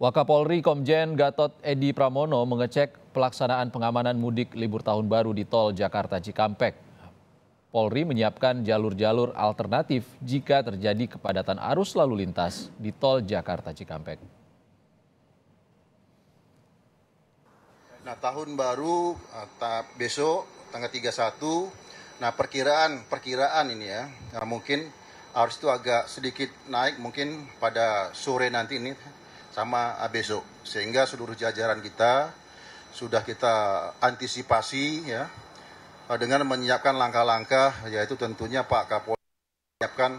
Wakapolri Komjen Gatot Edi Pramono mengecek pelaksanaan pengamanan mudik libur tahun baru di Tol Jakarta Cikampek. Polri menyiapkan jalur-jalur alternatif jika terjadi kepadatan arus lalu lintas di Tol Jakarta Cikampek. Nah, tahun baru eh, besok tanggal 31. Nah, perkiraan-perkiraan ini ya. Nah, mungkin arus itu agak sedikit naik mungkin pada sore nanti ini sama besok. Sehingga seluruh jajaran kita sudah kita antisipasi ya dengan menyiapkan langkah-langkah yaitu tentunya Pak Kapolri menyiapkan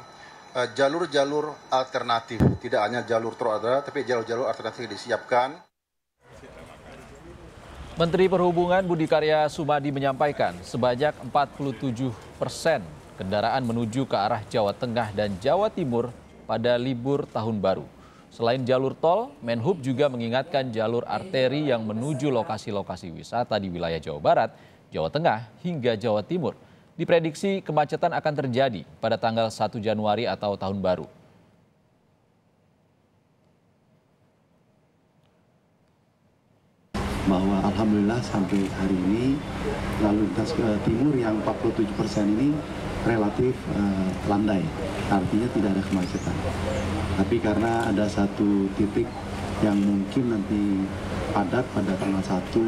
eh, jalur-jalur alternatif, tidak hanya jalur trotoar tapi jalur-jalur alternatif disiapkan. Menteri Perhubungan Budi Karya Sumadi menyampaikan sebanyak 47 persen kendaraan menuju ke arah Jawa Tengah dan Jawa Timur pada libur tahun baru. Selain jalur tol, Menhub juga mengingatkan jalur arteri yang menuju lokasi-lokasi wisata di wilayah Jawa Barat, Jawa Tengah, hingga Jawa Timur. Diprediksi kemacetan akan terjadi pada tanggal 1 Januari atau tahun baru. bahwa alhamdulillah sampai hari ini lalu lintas ke timur yang 47 persen ini relatif uh, landai artinya tidak ada kemacetan. Tapi karena ada satu titik yang mungkin nanti padat pada tanggal satu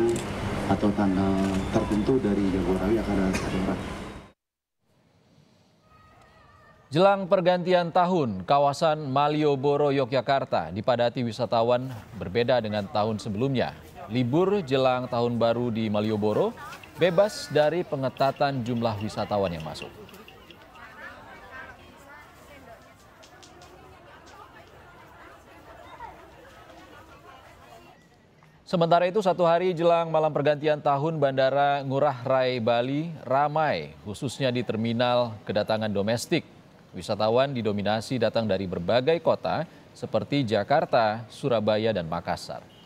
atau tanggal tertentu dari Jagorawi akan ada saluran. Jelang pergantian tahun, kawasan Malioboro, Yogyakarta dipadati wisatawan berbeda dengan tahun sebelumnya. Libur jelang tahun baru di Malioboro bebas dari pengetatan jumlah wisatawan yang masuk. Sementara itu satu hari jelang malam pergantian tahun Bandara Ngurah Rai Bali ramai khususnya di terminal kedatangan domestik. Wisatawan didominasi datang dari berbagai kota seperti Jakarta, Surabaya, dan Makassar.